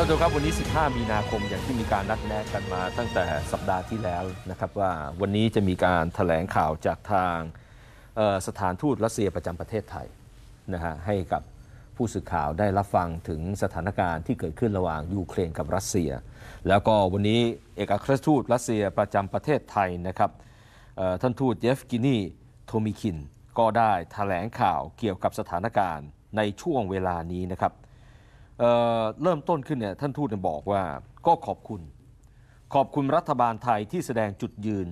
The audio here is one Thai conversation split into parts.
ท่านผู้ชมครับวันนี้ 15 มีนาคม อย่างที่มีการนัดแนะกันมา ตั้งแต่สัปดาห์ที่แล้วนะครับว่าวันนี้จะมีการถแถลงข่าวจากทางสถานทูตรัสเซียประจำประเทศไทยนะฮะให้กับผู้สื่อข่าวได้รับฟังถึงสถานการณ์ที่เกิดขึ้นระหว่างยูเครนกับรัสเซีย แล้วก็วันนี้เอกอัครทูตรัสเซียประจำประเทศไทยนะครับท่านทูตเยฟกินีโทมิคิน ก็ได้ถแถลงข่าวเกี่ยวกับสถานการณ์ ในช่วงเวลานี้นะครับเเริ่มต้นขึ้นเนี่ยท่านทูตบอกว่าก็ขอบคุณ ขอบคุณรัฐบาลไทยที่แสดงจุดยืน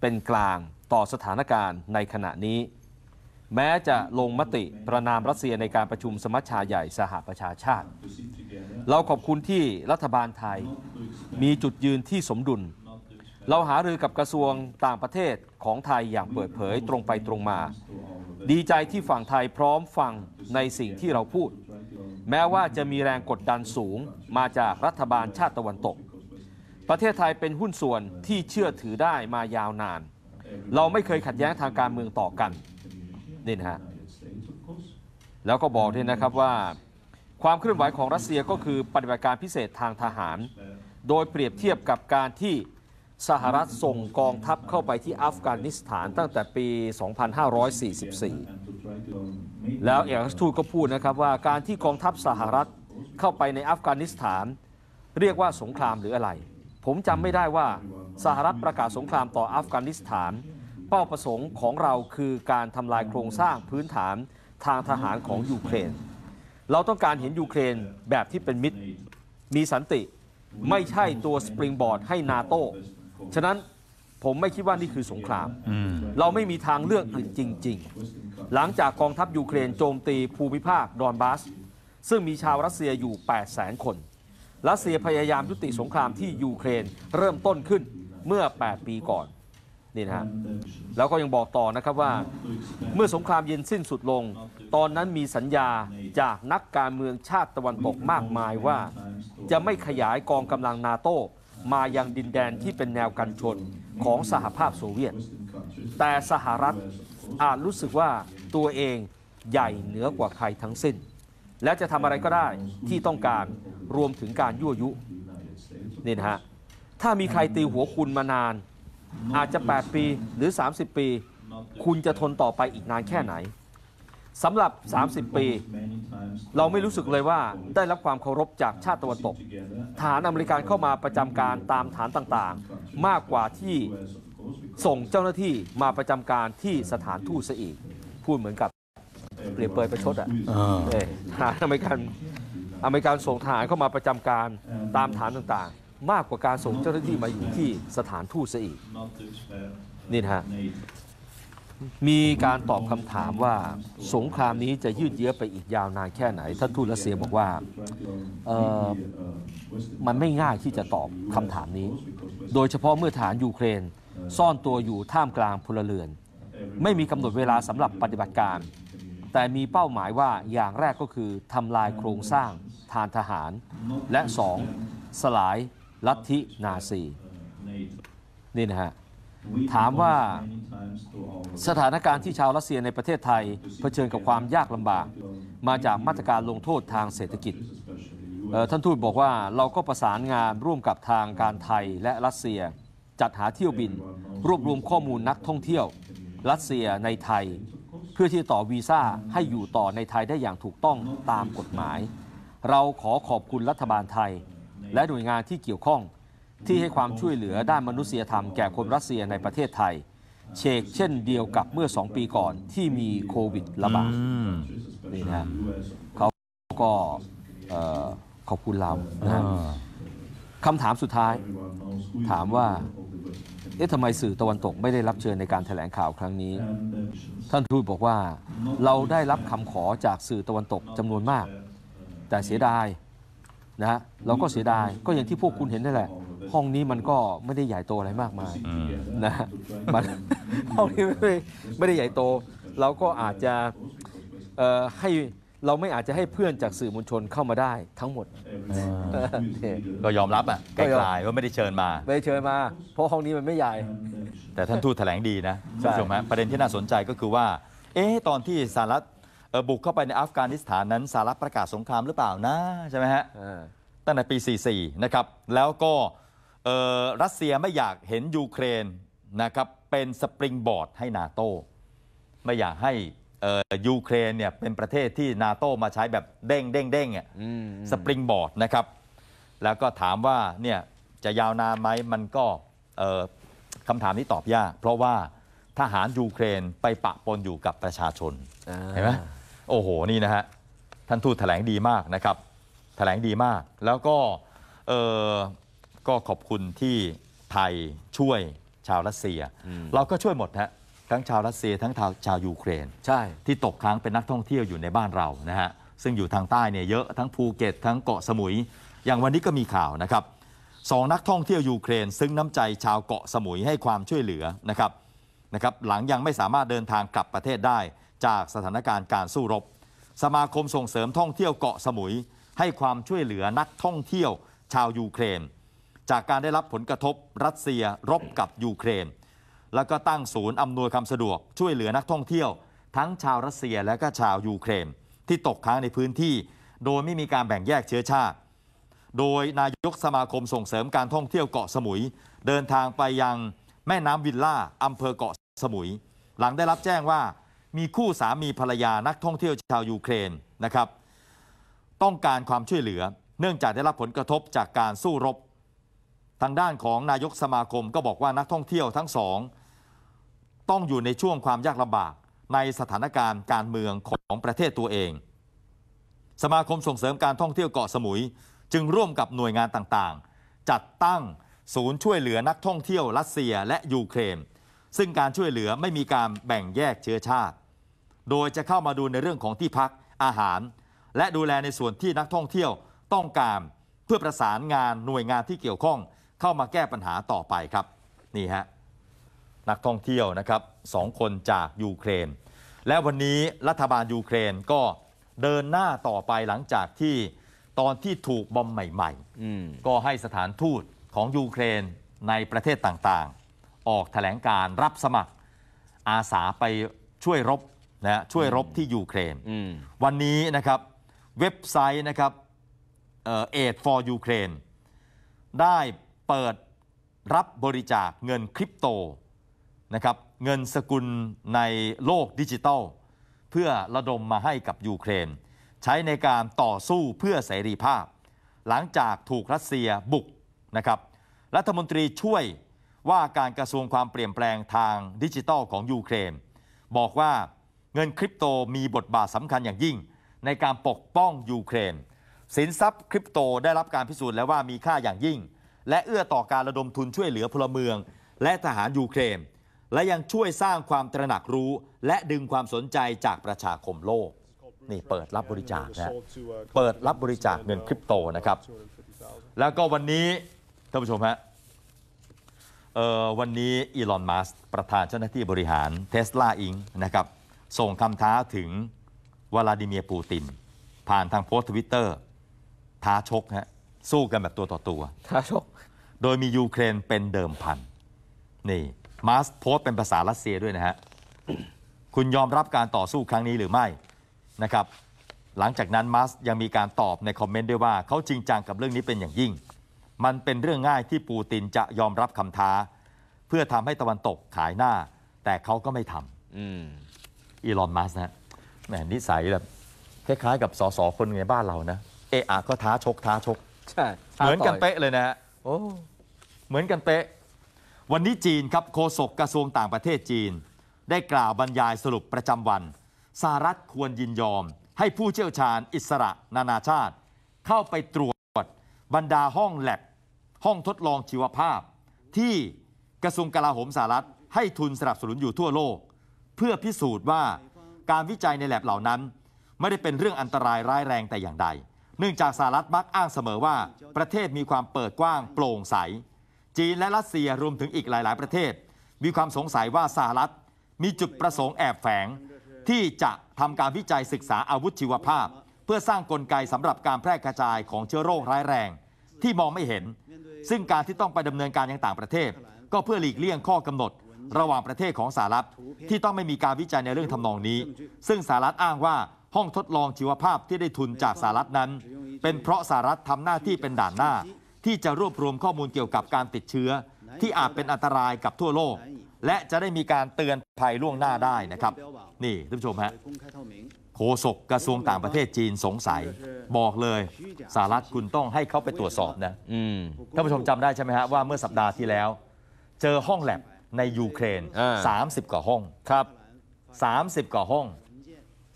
เป็นกลางต่อสถานการณ์ในขณะนี้ แม้จะลงมติประนามรัสเซียในการประชุมสมัชชาใหญ่สหประชาชาติ เราขอบคุณที่รัฐบาลไทยมีจุดยืนที่สมดุล เราหารือกับกระทรวงต่างประเทศของไทยอย่างเปิดเผยตรงไปตรงมา ดีใจที่ฝั่งไทยพร้อมฟังในสิ่งที่เราพูดแม้ว่าจะมีแรงกดดันสูงมาจากรัฐบาลชาติตะวันตก ประเทศไทยเป็นหุ้นส่วนที่เชื่อถือได้มายาวนาน เราไม่เคยขัดแย้งทางการเมืองต่อกัน นี่นะฮะ แล้วก็บอกด้วยนะครับว่า ความเคลื่อนไหวของรัสเซียก็คือปฏิบัติการพิเศษทางทหาร โดยเปรียบเทียบกับการที่สหรัฐส่งกองทัพเข้าไปที่อัฟกานิสถานตั้งแต่ปี 2544 แล้วเอกทูตก็พูดนะครับว่าการที่กองทัพสหรัฐเข้าไปในอัฟกานิสถาน เรียกว่าสงครามหรืออะไร ผมจำไม่ได้ว่าสหรัฐประกาศสงครามต่ออัฟกานิสถาน เป้าประสงค์ของเราคือการทำลายโครงสร้างพื้นฐานทางทหารของยูเครน เราต้องการเห็นยูเครนแบบที่เป็นมิตรมีสันติ ไม่ใช่ตัวสปริงบอร์ด ให้นาโตฉะนั้นผมไม่คิดว่านี่คือสงคราม เราไม่มีทางเลือกอื่นจริง ๆ หลังจากกองทัพยูเครนโจมตี ภูมิภาค ดอนบาสซึ่งมีชาวรัสเซียอยู่ 8 0 0 0 0 0 คนรัสเซียพยายามยุติสงครามที่ ยูเครนเริ่มต้นขึ้นเมื่อ 8 ปีก่อนนี่นะะแล้วก็ยังบอกต่อนะครับว่า เมื่อสงครามเย็นสิ้นสุดลง ตอนนั้นมีสัญญาจากนักการเมืองชาติตะวันตกมากมายว่า จะไม่ขยายกองกำลังนาโตมายังดินแดนที่เป็นแนวกันชนของสหภาพโซเวียต แต่สหรัฐอาจรู้สึกว่าตัวเองใหญ่เหนือกว่าใครทั้งสิ้น และจะทำอะไรก็ได้ที่ต้องการรวมถึงการยั่วยุ นี่นะฮะ ถ้ามีใครตีหัวคุณมานานอาจจะ 8 ปีหรือ 30 ปี คุณจะทนต่อไปอีกนานแค่ไหนสำหรับ 30 ปี เราไม่รู้สึกเลยว่าได้รับความเคารพจากชาติตะวันตก ฐานอเมริกันเข้ามาประจำการตามฐานต่างๆ มากกว่าที่ส่งเจ้าหน้าที่มาประจำการที่สถานทูตซะอีกพูดเหมือนกับเปรียบเปรยประชดอ่ะฐานอเมริกันอเมริกันส่งฐานเข้ามาประจำการตามฐานต่างๆ มากกว่าการส่งเจ้าหน้าที่มาอยู่ที่สถานทูตซะอีกนี่นฮะมีการตอบคำถามว่าสงครามนี้จะยืดเยื้อไปอีกยาวนานแค่ไหนท่านทูตรัสเซียบอกว่ามันไม่ง่ายที่จะตอบคำถามนี้ โดยเฉพาะเมื่อฐานยูเครนซ่อนตัวอยู่ท่ามกลางพลเรือน ไม่มีกำหนดเวลาสำหรับปฏิบัติการ แต่มีเป้าหมายว่าอย่างแรกก็คือทำลายโครงสร้างทานทหาร และสองสลายลัทธินาซีนี่นะฮะถามว่าสถานการณ์ที่ชาวรัสเซียในประเทศไทย เผชิญกับความยากลำบาก มาจากมาตรการลงโทษทางเศรษฐกิจท่านทูตบอกว่าเราก็ประสานงานร่วมกับทางการไทยและรัสเซีย จัดหาเที่ยวบิน รวบรวมข้อมูลนักท่องเที่ยว รัสเซียในไทย เพื่อที่ต่อวีซ่าให้อยู่ต่อในไทยได้อย่างถูกต้องตามกฎหมาย เราขอขอบคุณรัฐบาลไทย และหน่วยงานที่เกี่ยวข้องที่ให้ความช่วยเหลือด้านมนุษยธรรมแก่คนรัสเซียในประเทศไทยเชกเช่นเดียวกับเมื่อ 2 ปีก่อนที่มีโควิดระบาดนี่นะเขาก็ขอบคุณเรานะคำถามสุดท้าย ถามว่า เอ๊ะทำไมสื่อตะวันตกไม่ได้รับเชิญในการแถลงข่าวครั้งนี้ ท่านทูตบอกว่าเราได้รับคำขอจากสื่อตะวันตกจำนวนมาก แต่เสียดายนะเราก็เสียดายก็อย่างที่พวกคุณเห็นนั่นแหละห้องนี้มันก็ไม่ได้ใหญ่โตอะไรมากมายนะมันห้องนี้ไม่ไม่ได้ใหญ่โต เราก็อาจจะให้เราไม่อาจจะให้เพื่อนจากสื่อมวลชนเข้ามาได้ทั้งหมด ก็ยอมรับอ่ะไกลๆว่าไม่ได้เชิญมา ไม่ได้เชิญมา เพราะห้องนี้มันไม่ใหญ่ แต่ท่านทูตแถลงดีนะ่านผู้ชมฮะประเด็นที่น่าสนใจก็คือว่า เอ๊ะ ตอนที่สหรัฐบุกเข้าไปในอัฟกานิสถานนั้นสหรัฐประกาศสงครามหรือเปล่านะ ใช่ไหมฮะตั้งแต่ปี44นะครับ แล้วก็รัสเซียไม่อยากเห็นยูเครนนะครับเป็นสปริงบอร์ดให้นาโต ไม่อยากให้ยูเครนเนี่ยเป็นประเทศที่นาโตมาใช้แบบเด้งเด้งเด้งเนี่ยสปริงบอร์ดนะครับ แล้วก็ถามว่าเนี่ยจะยาวนานไหมมันก็คำถามนี้ตอบยากเพราะว่าทหารยูเครนไปปะปนอยู่กับประชาชนเห็นไหมโอ้โหนี่นะฮะท่านทูตแถลงดีมากนะครับ แถลงดีมากแล้วก็ก็ขอบคุณที่ไทยช่วยชาวรัสเซีย เราก็ช่วยหมดฮะทั้งชาวรัสเซียทั้งชาวชาวยูเครน ใช่ ที่ตกค้างเป็นนักท่องเที่ยวอยู่ในบ้านเรานะฮะซึ่งอยู่ทางใต้เนี่ยเยอะทั้งภูเก็ตทั้งเกาะสมุย อย่างวันนี้ก็มีข่าวนะครับสองนักท่องเที่ยวยูเครนซึ่งน้ำใจชาวเกาะสมุยให้ความช่วยเหลือนะครับนะครับหลังยังไม่สามารถเดินทางกลับประเทศได้จากสถานการณ์การสู้รบสมาคมส่งเสริมท่องเที่ยวเกาะสมุย ให้ความช่วยเหลือนักท่องเที่ยวชาวยูเครนจากการได้รับผลกระทบรัสเซียรบกับยูเครน แล้วก็ตั้งศูนย์ อำนวยความสะดวกช่วยเหลือนักท่องเที่ยวทั้งชาวรัสเซียและก็ชาวยูเครนที่ตกค้างในพื้นที่ โดยไม่มีการแบ่งแยกเชื้อชาติ โดยนายกสมาคมส่งเสริมการท่องเที่ยวเกาะสมุย เดินทางไปยังแม่น้ำวิลล่าอำเภอเกาะสมุย หลังได้รับแจ้งว่ามีคู่สามีภรรยานักท่องเที่ยวชาวยูเครนนะครับ ต้องการความช่วยเหลือ เนื่องจากได้รับผลกระทบจากการสู้รบทางด้านของนายกสมาคมก็บอกว่านักท่องเที่ยวทั้งสองต้องอยู่ในช่วงความยากลำบาก ในสถานการณ์การเมืองของประเทศตัวเอง สมาคมส่งเสริมการท่องเที่ยวเกาะสมุย จึงร่วมกับหน่วยงานต่างๆ จัดตั้งศูนย์ช่วยเหลือนักท่องเที่ยวรัสเซียและยูเครนซึ่งการช่วยเหลือไม่มีการแบ่งแยกเชื้อชาติ โดยจะเข้ามาดูในเรื่องของที่พักอาหาร และดูแลในส่วนที่นักท่องเที่ยวต้องการเพื่อประสานงานหน่วยงานที่เกี่ยวข้องเข้ามาแก้ปัญหาต่อไปครับนี่ฮะนักท่องเที่ยวนะครับสองคนจากยูเครน และวันนี้รัฐบาลยูเครนก็เดินหน้าต่อไปหลังจากที่ตอนที่ถูกบอมใหม่ๆก็ให้สถานทูตของยูเครนในประเทศต่างๆ ออกถแถลงการรับสมัครอาสาไปช่วยรบนะช่วยรบที่ยูเครนวันนี้นะครับเว็บไซต์นะครับเอ d for Ukraine ได้เปิดรับบริจาคเงินคริปโตนะครับเงินสกุลในโลกดิจิทัล เพื่อระดมมาให้กับยูเครน ใช้ในการต่อสู้เพื่อเสรีภาพ หลังจากถูกรัสเซียบุกนะครับรัฐมนตรีช่วยว่าการกระทรวงความเปลี่ยนแปลงทางดิจิทัลของยูเครน บอกว่าเงินคริปโตมีบทบาทสำคัญอย่างยิ่ง ในการปกป้องยูเครน สินทรัพย์คริปโตได้รับการพิสูจน์แล้วว่ามีค่าอย่างยิ่งและเอื้อต่อการระดมทุนช่วยเหลือพลเมือง และทหารยูเครนและยังช่วยสร้างความตระหนักรู้ และดึงความสนใจจากประชาคมโลกนี่เปิดรับบริจาคนะเปิดรับบริจาคเงินคริปโตนะครับ แล้วก็วันนี้ท่านผู้ชมฮะวันนี้อีลอนมัสประธานเจ้าหน้าที่บริหารเทสลาอิงนะครับส่งคำท้าถึงวลาดิเมียร์ปูตินผ่านทางโพสต์ทวิตเตอร์ท้าชกฮะสู้กันแบบตัวต่อตัวท้าชก โดยมียูเครนเป็นเดิมพันนี่มาสโพสเป็นภาษารัสเซียด้วยนะฮะ คุณยอมรับการต่อสู้ครั้งนี้หรือไม่ นะครับ หลังจากนั้นมาสยังมีการตอบในคอมเมนต์ด้วยว่า เขาจริงจังกับเรื่องนี้เป็นอย่างยิ่ง มันเป็นเรื่องง่ายที่ปูตินจะยอมรับคำท้า เพื่อทำให้ตะวันตกขายหน้า แต่เขาก็ไม่ทอืมำอีลอนมัสนะฮะแหมนิสัยแบบคล้ายๆ กับสสคนในบ้านเรานะ เอะอะก็ท้าชกท้าชกช่เหมือนกันเป๊ะเลยนะฮะโอ้เหมือนกันเป๊ะ วันนี้จีนครับโฆษกกระทรวงต่างประเทศจีน ได้กล่าวบรรยายสรุปประจำวันสหรัฐควรยินยอม ให้ผู้เชี่ยวชาญอิสระนานาชาติ เข้าไปตรวจบรรดาห้องแลบห้องทดลองชีวภาพ ที่กระทรวงกลาโหมสหรัฐให้ทุนสนับสนุนอยู่ทั่วโลก เพื่อพิสูจน์ว่าการวิจัยในแลบเหล่านั้น ไม่ได้เป็นเรื่องอันตรายร้ายแรงแต่อย่างใดเนื่องจากสหรัฐมักอ้างเสมอว่าประเทศมีความเปิดกว้าง โปร่งใส จีนและรัสเซียรวมถึงอีกหลายๆ ประเทศ มีความสงสัยว่าสหรัฐมีจุดประสงค์แอบแฝง ที่จะทำการวิจัยศึกษาอาวุธชีวภาพ เพื่อสร้างกลไกสำหรับการแพร่กระจายของเชื้อโรคร้ายแรง ที่มองไม่เห็น ซึ่งการที่ต้องไปดำเนินการยังต่างประเทศ ก็เพื่อหลีกเลี่ยงข้อกำหนด ระหว่างประเทศของสหรัฐที่ต้องไม่มีการวิจัยในเรื่องทำนองนี้ ซึ่งสหรัฐอ้างว่าห้องทดลองชีวภาพที่ได้ทุนจากสหรัฐนั้น เป็นเพราะสหรัฐทำหน้าที่เป็นด่านหน้า ที่จะรวบรวมข้อมูลเกี่ยวกับการติดเชื้อ ที่อาจเป็นอันตรายกับทั่วโลก และจะได้มีการเตือนภัยล่วงหน้าได้นะครับ นี่ท่านผู้ชมฮะโฆษกกระทรวงต่างประเทศจีนสงสัย บอกเลยสหรัฐคุณต้องให้เขาไปตรวจสอบนะท่านผู้ชมจำได้ใช่ไหมฮะว่าเมื่อสัปดาห์ที่แล้ว เจอห้องแลบในยูเครน 30กว่าห้องครับ 30กว่าห้อง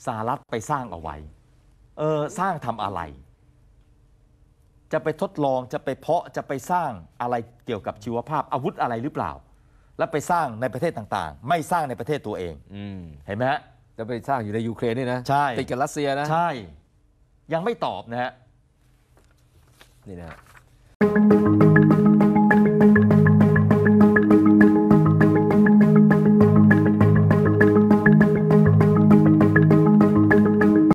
สหรัฐ ไปสร้างเอาไว้ เออสร้างทำอะไร จะไปทดลอง จะไปเพาะ จะไปสร้างอะไรเกี่ยวกับชีวภาพอาวุธอะไรหรือเปล่า แล้วไปสร้างในประเทศต่าง ๆ ไม่สร้างในประเทศตัวเองอืเห็นไหมฮะ จะไปสร้างอยู่ในยูเครนนี่นะใช่ติดกับรัสเซียนะใช่ ยังไม่ตอบนะฮะ นี่นะ